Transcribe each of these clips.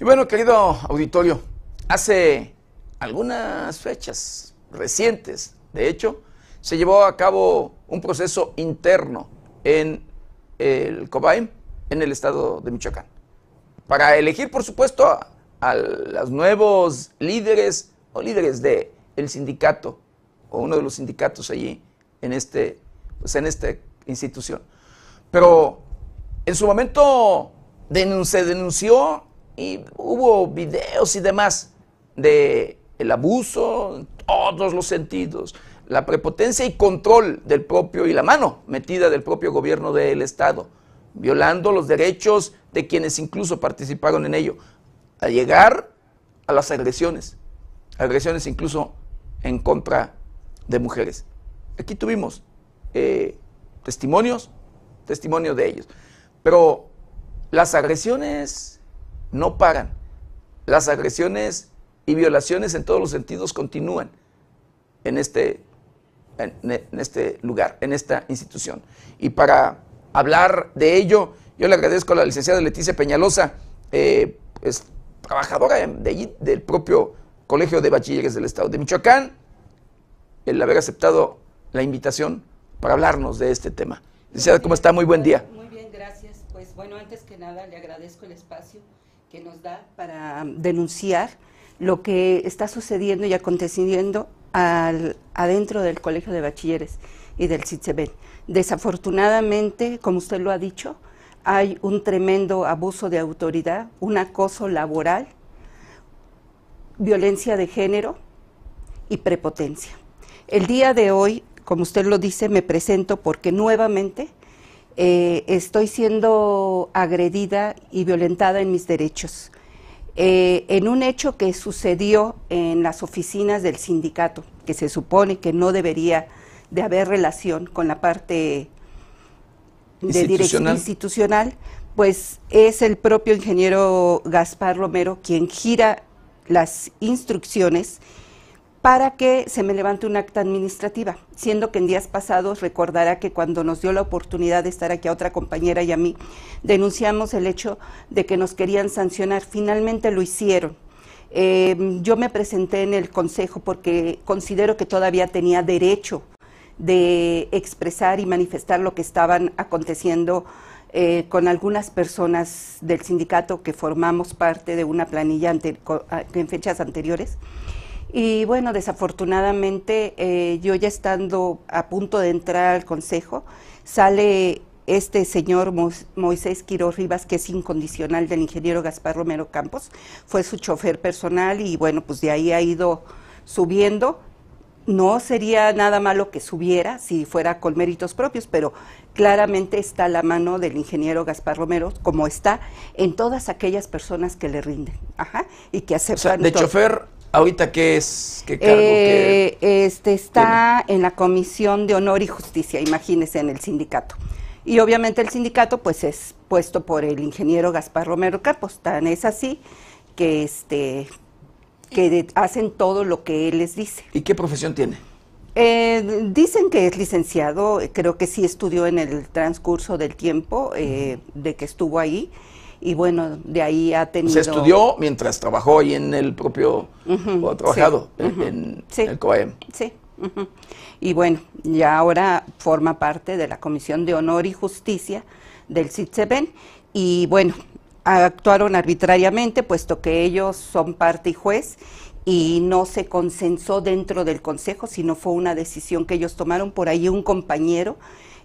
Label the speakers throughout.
Speaker 1: Y bueno, querido auditorio, hace algunas fechas recientes, de hecho, se llevó a cabo un proceso interno en el cobaim en el estado de Michoacán, para elegir, por supuesto, a, los nuevos líderes o líderes del el sindicato o uno de los sindicatos allí en, este, pues en esta institución. Pero en su momento se denunció y hubo videos y demás de el abuso en todos los sentidos, la prepotencia y control del propio y la mano metida del propio gobierno del Estado, violando los derechos de quienes incluso participaron en ello, a llegar a las agresiones, agresiones incluso en contra de mujeres. Aquí tuvimos eh, testimonios, testimonio de ellos, pero las agresiones no pagan, Las agresiones y violaciones en todos los sentidos continúan este, en este, lugar, en esta institución. Y para hablar de ello, yo le agradezco a la licenciada Leticia Peñalosa, eh, trabajadora del propio Colegio de Bachilleres del Estado de Michoacán, el haber aceptado la invitación para hablarnos de este tema. Licenciada, ¿cómo está? Muy buen día.
Speaker 2: Muy bien, gracias. Pues bueno, antes que nada le agradezco el espacio que nos da para denunciar lo que está sucediendo y aconteciendo adentro del Colegio de Bachilleres y del CITSEBEN. Desafortunadamente, como usted lo ha dicho, hay un tremendo abuso de autoridad, un acoso laboral, violencia de género y prepotencia. El día de hoy, como usted lo dice, me presento porque nuevamente eh, estoy siendo agredida y violentada en mis derechos. Eh, en un hecho que sucedió en las oficinas del sindicato, que se supone que no debería de haber relación con la parte de dirección institucional, pues es el propio ingeniero Gaspar Romero quien gira las instrucciones para que se me levante un acta administrativa, siendo que en días pasados recordará que cuando nos dio la oportunidad de estar aquí a otra compañera y a mí, denunciamos el hecho de que nos querían sancionar. Finalmente lo hicieron. Em, yo me presenté en el Consejo porque considero que todavía tenía derecho de expresar y manifestar lo que estaban aconteciendo eh, con algunas personas del sindicato que formamos parte de una planilla en fechas anteriores. Y bueno, desafortunadamente eh, yo ya estando a punto de entrar al consejo, sale este señor Moisés Quiro Rivas, que es incondicional del ingeniero Gaspar Romero Campos, fue su chofer personal y bueno, pues de ahí ha ido subiendo. No sería nada malo que subiera si fuera con méritos propios, pero claramente está a la mano del ingeniero Gaspar Romero, como está en todas aquellas personas que le rinden, ajá, y que aceptan. de chofer
Speaker 1: ¿Ahorita qué es? ¿Qué cargo? Eh,
Speaker 2: este está en la Comisión de Honor y Justicia, imagínese, en el sindicato. Y obviamente el sindicato pues es puesto por el ingeniero Gaspar Romero Capos, tan es así que este que hacen todo lo que él les
Speaker 1: dice. ¿Y qué profesión tiene?
Speaker 2: Eh, dicen que es licenciado, creo que sí estudió en el transcurso del tiempo eh, de que estuvo ahí y bueno, de ahí ha pues tenido... Se estudió
Speaker 1: mientras trabajó ahí en el propio, o ha trabajado en, el COEM.
Speaker 2: Sí, y bueno, ya ahora forma parte de la Comisión de Honor y Justicia del CITSEBEN, y bueno, actuaron arbitrariamente, puesto que ellos son parte y juez, y no se consensó dentro del Consejo, sino fue una decisión que ellos tomaron por ahí un compañero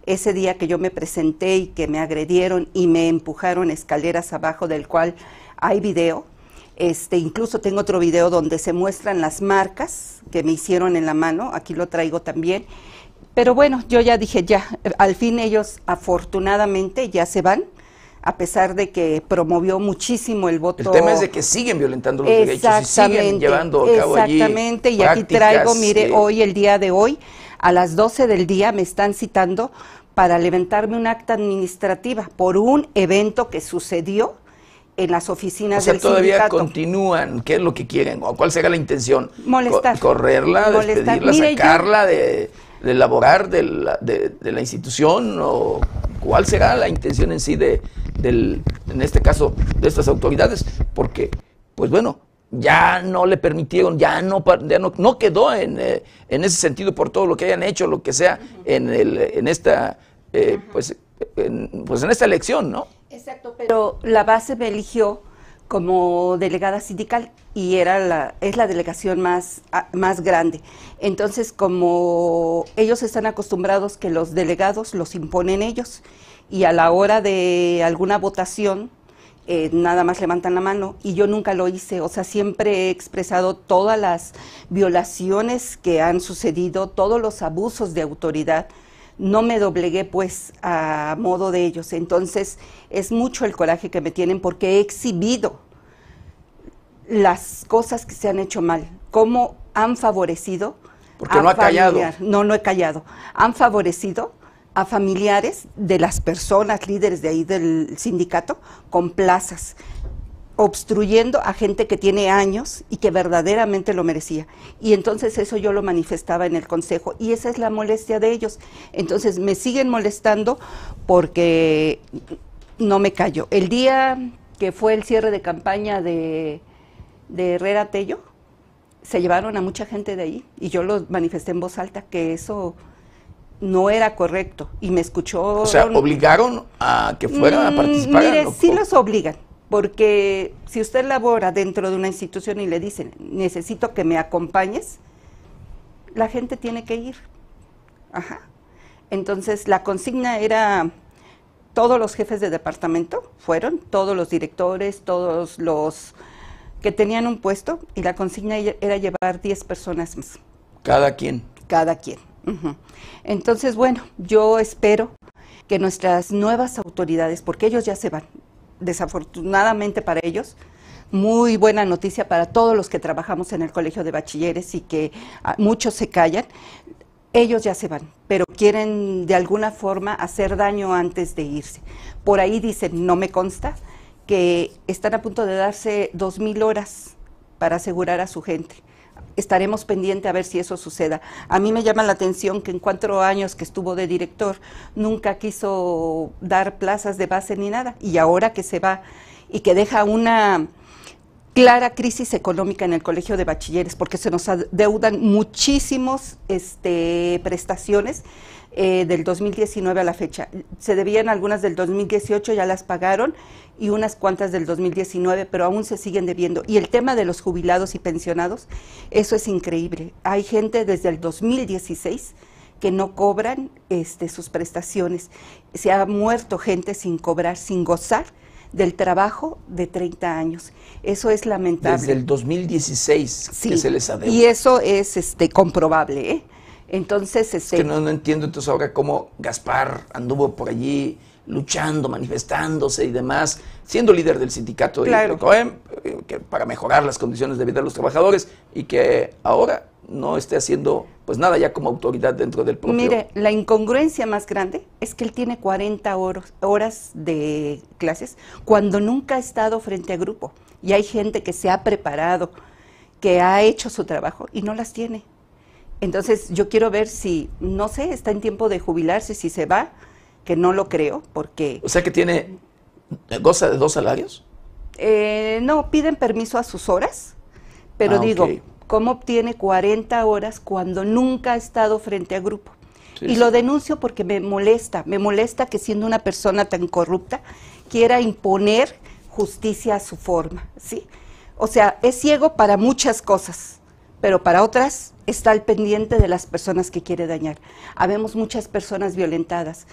Speaker 2: ese día que yo me presenté y que me agredieron y me empujaron escaleras abajo del cual hay video. Este, incluso tengo otro video donde se muestran las marcas que me hicieron en la mano, aquí lo traigo también. Pero bueno, yo ya dije ya, al fin ellos afortunadamente ya se van, a pesar de que promovió muchísimo
Speaker 1: el voto. El tema es de que siguen violentando los derechos y siguen llevando a cabo Exactamente, y aquí traigo, mire,
Speaker 2: hoy, el día de hoy, a las 12 del día me están citando para levantarme un acta administrativa por un evento que sucedió en las oficinas o sea, todavía
Speaker 1: continúan, ¿qué es lo que quieren? cuál será la intención? Molestar. ¿Correrla, sacarla de, de, de la, de la, institución? ¿O cuál será la intención en sí de, del, en este caso, de estas autoridades? Porque, pues bueno, ya no le permitieron, ya no, ya no, no, quedó eh, en, ese sentido por todo lo que hayan hecho, lo que sea, en, el, en, esta, eh, pues, pues en esta elección, ¿no?
Speaker 2: Exacto, pero la base me eligió como delegada sindical y era la, es la delegación más, más grande. Entonces, como ellos están acostumbrados que los delegados los imponen ellos y a la hora de alguna votación, eh, nada más levantan la mano y yo nunca lo hice. O sea, siempre he expresado todas las violaciones que han sucedido, todos los abusos de autoridad. No me doblegué pues a modo de ellos. Entonces es mucho el coraje que me tienen porque he exhibido las cosas que se han hecho mal, cómo han favorecido. Porque no ha callado. No, no he callado. Han favorecido a familiares de las personas líderes de ahí del sindicato con plazas, obstruyendo a gente que tiene años y que verdaderamente lo merecía. Y entonces eso yo lo manifestaba en el Consejo y esa es la molestia de ellos. Entonces me siguen molestando porque no me callo. El día que fue el cierre de campaña de, de Herrera Tello, se llevaron a mucha gente de ahí y yo lo manifesté en voz alta, que eso no era correcto y me escuchó. O sea,
Speaker 1: obligaron a que fueran a mm, participar. Mire, sí los
Speaker 2: obligan, porque si usted labora dentro de una institución y le dicen, necesito que me acompañes, la gente tiene que ir. Ajá. Entonces, la consigna era, todos los jefes de departamento fueron, todos los directores, todos los que tenían un puesto, y la consigna era llevar 10 personas
Speaker 1: más. ¿Cada quien?
Speaker 2: Cada quien. Entonces, bueno, yo espero que nuestras nuevas autoridades, porque ellos ya se van, desafortunadamente para ellos, muy buena noticia para todos los que trabajamos en el Colegio de Bachilleres y que ah, muchos se callan, ellos ya se van, pero quieren de alguna forma hacer daño antes de irse. Por ahí dicen, no me consta, que están a punto de darse dos mil horas para asegurar a su gente estaremos pendiente a ver si eso suceda. A mí me llama la atención que en cuatro años que estuvo de director nunca quiso dar plazas de base ni nada y ahora que se va y que deja una clara crisis económica en el Colegio de Bachilleres, porque se nos adeudan muchísimas este, prestaciones eh, del 2019 a la fecha. Se debían algunas del 2018, ya las pagaron, y unas cuantas del 2019, pero aún se siguen debiendo. Y el tema de los jubilados y pensionados, eso es increíble. Hay gente desde el 2016 que no cobran este, sus prestaciones. Se ha muerto gente sin cobrar, sin gozar del trabajo de 30
Speaker 1: años. Eso es lamentable. Desde el 2016 que se les adeuda. Y eso es
Speaker 2: este comprobable, ¿eh? Entonces, Es que este,
Speaker 1: no, entiendo entonces ahora cómo Gaspar anduvo por allí luchando, manifestándose y demás, siendo líder del sindicato de de eh, que para mejorar las condiciones de vida de los trabajadores y que ahora no esté haciendo pues nada ya como autoridad dentro del propio. Mire,
Speaker 2: la incongruencia más grande es que él tiene 40 horas de clases cuando nunca ha estado frente a grupo y hay gente que se ha preparado, que ha hecho su trabajo y no las tiene. Entonces yo quiero ver si, no sé, está en tiempo de jubilarse, si se va,
Speaker 1: que no lo creo, porque... O sea que tiene, goza de dos salarios.
Speaker 2: Eh, no, piden permiso a sus horas, pero ah, digo, ¿cómo obtiene 40 horas cuando nunca ha estado frente a grupo? y lo denuncio porque me molesta, me molesta que siendo una persona tan corrupta quiera imponer justicia a su forma, ¿sí? O sea, es ciego para muchas cosas, pero para otras está al pendiente de las personas que quiere dañar. Habemos muchas personas violentadas.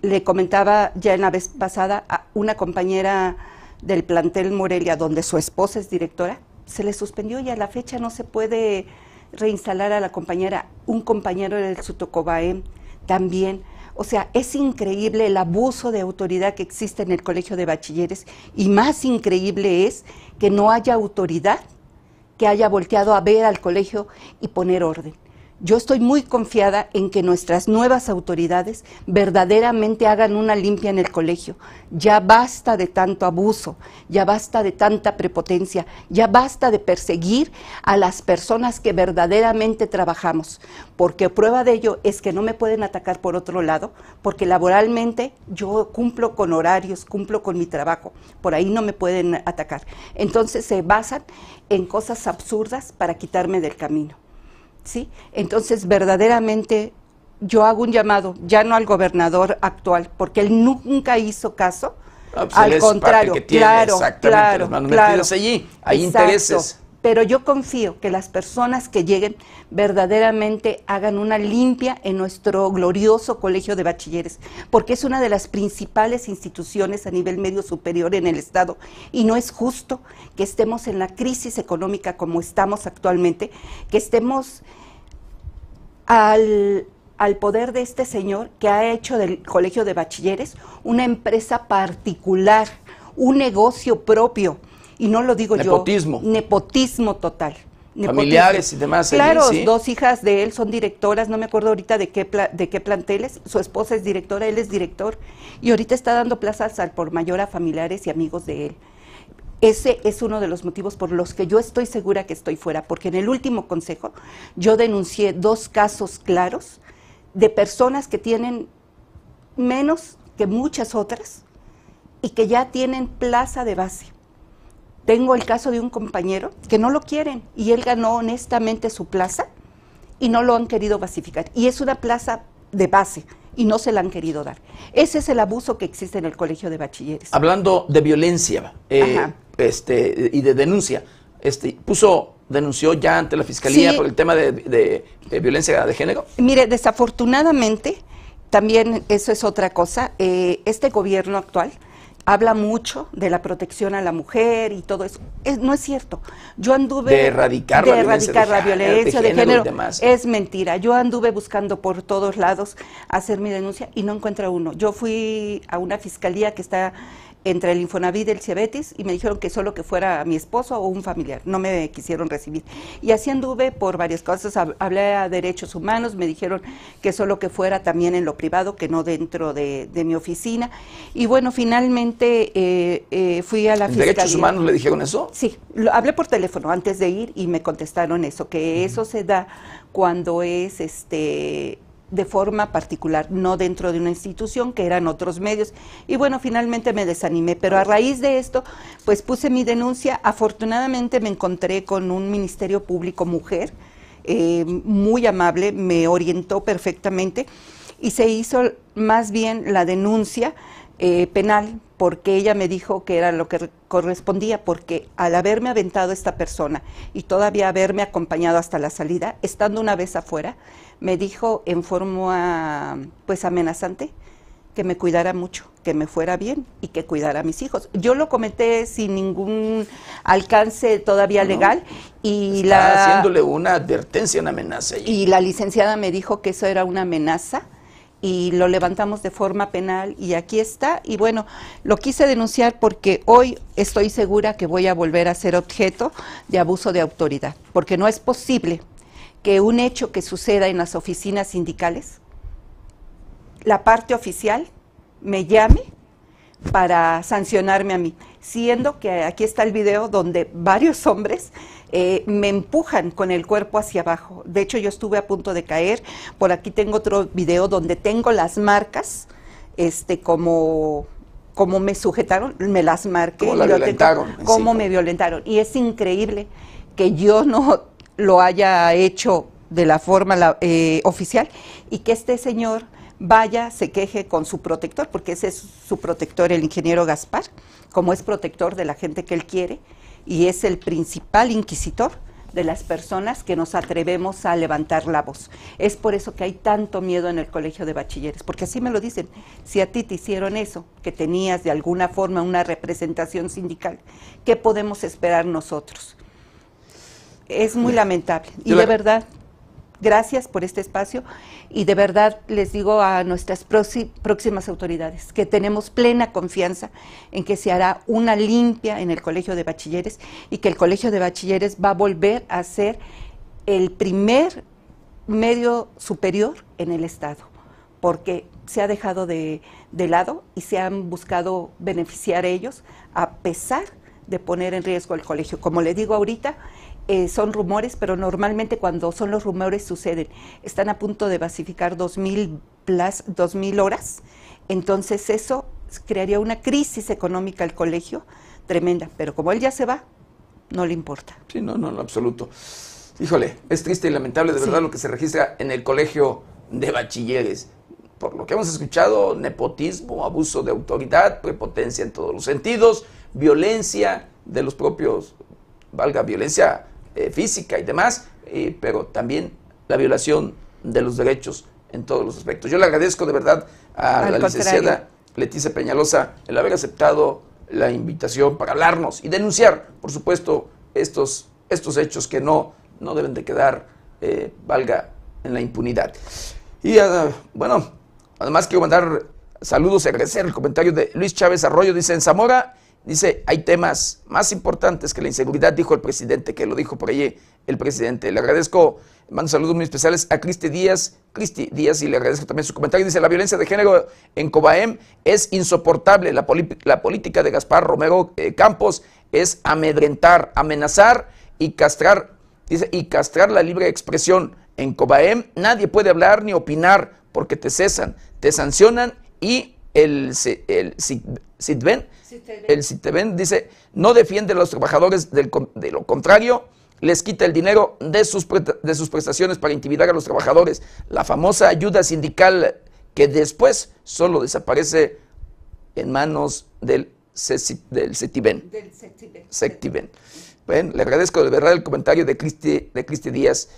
Speaker 2: Le comentaba ya en la vez pasada a una compañera del plantel Morelia, donde su esposa es directora, se le suspendió y a la fecha no se puede reinstalar a la compañera. Un compañero del Sutocobaem también. O sea, es increíble el abuso de autoridad que existe en el Colegio de Bachilleres y más increíble es que no haya autoridad que haya volteado a ver al colegio y poner orden. Yo estoy muy confiada en que nuestras nuevas autoridades verdaderamente hagan una limpia en el colegio. Ya basta de tanto abuso, ya basta de tanta prepotencia, ya basta de perseguir a las personas que verdaderamente trabajamos, porque prueba de ello es que no me pueden atacar por otro lado, porque laboralmente yo cumplo con horarios, cumplo con mi trabajo, por ahí no me pueden atacar. Entonces se basan en cosas absurdas para quitarme del camino. Entonces, verdaderamente yo hago un llamado, ya no al gobernador actual, porque él nunca hizo caso. Ah, pues, al contrario, claro, claro, claro. hay intereses pero yo confío que las personas que lleguen verdaderamente hagan una limpia en nuestro glorioso Colegio de Bachilleres, porque es una de las principales instituciones a nivel medio superior en el Estado y no es justo que estemos en la crisis económica como estamos actualmente, que estemos al, al poder de este señor que ha hecho del Colegio de Bachilleres una empresa particular, un negocio propio y no lo digo yo. Nepotismo total. Familiares y demás. ¿eh? Claro, dos hijas de él son directoras, no me acuerdo ahorita de qué, de qué planteles, su esposa es directora, él es director, y ahorita está dando plazas al por mayor a familiares y amigos de él. Ese es uno de los motivos por los que yo estoy segura que estoy fuera, porque en el último consejo yo denuncié dos casos claros de personas que tienen menos que muchas otras y que ya tienen plaza de base tengo el caso de un compañero que no lo quieren y él ganó honestamente su plaza y no lo han querido basificar. Y es una plaza de base y no se la han querido dar. Ese es el abuso que existe en el colegio de bachilleres.
Speaker 1: Hablando de violencia eh, este, y de denuncia, este, puso denunció ya ante la fiscalía por el tema de, violencia de género.
Speaker 2: Mire, desafortunadamente, también eso es otra cosa. Eh, este gobierno actual habla mucho de la protección a la mujer y todo eso. no es cierto. Yo anduve... De erradicar, la, violencia, de género. Demás. Es mentira. Yo anduve buscando por todos lados hacer mi denuncia y no encuentro uno. Yo fui a una fiscalía que está entre el Infonavit y el Ciebetis y me dijeron que solo que fuera mi esposo o un familiar, no me quisieron recibir. Y así anduve por varias cosas, hablé a derechos humanos, me dijeron que solo que fuera también en lo privado, que no dentro de, mi oficina. Y bueno, finalmente eh, eh, fui a la fiscalía. ¿Derechos humanos le dijeron eso? Sí, lo, hablé por teléfono antes de ir y me contestaron eso, que eso se da cuando es este de forma particular, no dentro de una institución, que eran otros medios. Y bueno, finalmente me desanimé, pero a raíz de esto, pues puse mi denuncia. Afortunadamente me encontré con un Ministerio Público Mujer, eh, muy amable, me orientó perfectamente y se hizo más bien la denuncia eh, penal porque ella me dijo que era lo que correspondía, porque al haberme aventado esta persona y todavía haberme acompañado hasta la salida, estando una vez afuera, me dijo en forma pues amenazante que me cuidara mucho, que me fuera bien y que cuidara a mis hijos. Yo lo cometí sin ningún alcance todavía legal y la haciéndole
Speaker 1: una advertencia, una amenaza. Y
Speaker 2: la licenciada me dijo que eso era una amenaza y lo levantamos de forma penal y aquí está. Y bueno, lo quise denunciar porque hoy estoy segura que voy a volver a ser objeto de abuso de autoridad, porque no es posible que un hecho que suceda en las oficinas sindicales, la parte oficial me llame para sancionarme a mí, siendo que aquí está el video donde varios hombres eh, me empujan con el cuerpo hacia abajo. De hecho, yo estuve a punto de caer. Por aquí tengo otro video donde tengo las marcas, este, como como me sujetaron, me las marqué. Como cómo me violentaron. Y es increíble que yo no lo haya hecho de la forma eh, oficial y que este señor vaya, se queje con su protector, porque ese es su protector, el ingeniero Gaspar, como es protector de la gente que él quiere y es el principal inquisitor de las personas que nos atrevemos a levantar la voz. Es por eso que hay tanto miedo en el colegio de bachilleres, porque así me lo dicen, si a ti te hicieron eso, que tenías de alguna forma una representación sindical, ¿qué podemos esperar nosotros? Es muy lamentable. Y de verdad, gracias por este espacio y de verdad les digo a nuestras próximas autoridades que tenemos plena confianza en que se hará una limpia en el Colegio de Bachilleres y que el Colegio de Bachilleres va a volver a ser el primer medio superior en el Estado, porque se ha dejado de, lado y se han buscado beneficiar ellos a pesar de poner en riesgo el colegio. Como le digo ahorita, eh, son rumores, pero normalmente cuando son los rumores suceden. Están a punto de basificar 2.000 plus, 2000 horas, entonces eso crearía una crisis económica al colegio tremenda, pero como él ya se va, no le importa. Sí, no, no,
Speaker 1: en absoluto. Híjole, es triste y lamentable de verdad lo que se registra en el colegio de bachilleres. Por lo que hemos escuchado, nepotismo, abuso de autoridad, prepotencia en todos los sentidos, violencia de los propios, valga, violencia eh, física y demás, eh, pero también la violación de los derechos en todos los aspectos. Yo le agradezco de verdad a la licenciada Leticia Peñalosa el haber aceptado la invitación para hablarnos y denunciar, por supuesto, estos, estos hechos que no, no deben de quedar, eh, valga, en la impunidad. Y ah, bueno, además quiero mandar saludos y agradecer el comentario de Luis Chávez Arroyo. Dice, en Zamora Dice, hay temas más importantes que la inseguridad, dijo el presidente, que lo dijo por allí el presidente. Le agradezco, mando saludos muy especiales a Cristi Díaz, Cristi Díaz, y le agradezco también su comentario. Dice, la violencia de género en Cobaem es insoportable. La, política de Gaspar Romero eh, Campos es amedrentar, amenazar y castrar, dice, y castrar la libre expresión. En Cobaem nadie puede hablar ni opinar porque te cesan, te sancionan y el, el, Sitben, el dice, no defiende a los trabajadores de lo contrario, les quita el dinero de sus, de sus prestaciones para intimidar a los trabajadores. La famosa ayuda sindical que después solo desaparece en manos del, del Bueno, le agradezco de verdad el comentario de de Cristi Díaz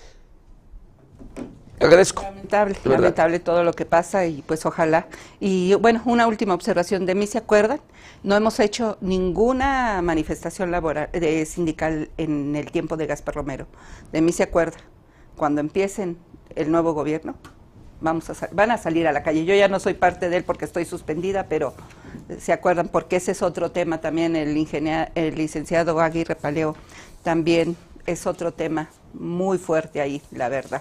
Speaker 1: agradezco.
Speaker 2: Lamentable, lamentable todo lo que pasa y pues ojalá. Y bueno, una última observación de mí, ¿se acuerdan? No hemos hecho ninguna manifestación laboral eh, sindical en el tiempo de Gaspar Romero. De mí se acuerda. Cuando empiecen el nuevo gobierno, vamos a van a salir a la calle. Yo ya no soy parte de él porque estoy suspendida, pero eh, se acuerdan porque ese es otro tema también el el licenciado Aguirre Paleo también es otro tema muy fuerte ahí, la verdad.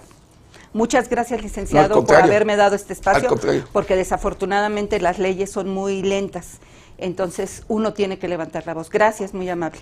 Speaker 2: Muchas gracias, licenciado, por haberme dado este espacio, porque desafortunadamente las leyes son muy lentas. Entonces uno tiene que levantar la voz. Gracias, muy amable.